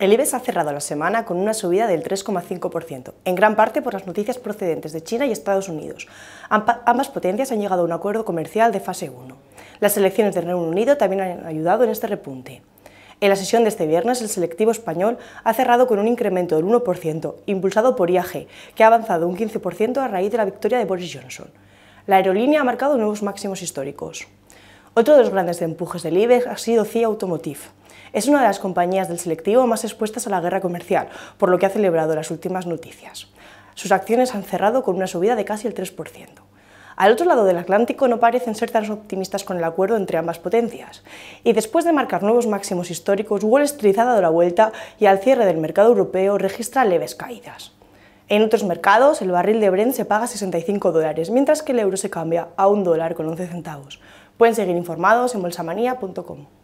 El IBEX ha cerrado la semana con una subida del 3,5%, en gran parte por las noticias procedentes de China y Estados Unidos. Ambas potencias han llegado a un acuerdo comercial de fase 1. Las elecciones del Reino Unido también han ayudado en este repunte. En la sesión de este viernes, el selectivo español ha cerrado con un incremento del 1%, impulsado por IAG, que ha avanzado un 15% a raíz de la victoria de Boris Johnson. La aerolínea ha marcado nuevos máximos históricos. Otro de los grandes empujes del IBEX ha sido CIA Automotive. Es una de las compañías del selectivo más expuestas a la guerra comercial, por lo que ha celebrado las últimas noticias. Sus acciones han cerrado con una subida de casi el 3%. Al otro lado del Atlántico no parecen ser tan optimistas con el acuerdo entre ambas potencias. Y después de marcar nuevos máximos históricos, Wall Street ha dado la vuelta y al cierre del mercado europeo registra leves caídas. En otros mercados, el barril de Brent se paga 65 dólares, mientras que el euro se cambia a un dólar con 11 centavos. Pueden seguir informados en bolsamanía.com.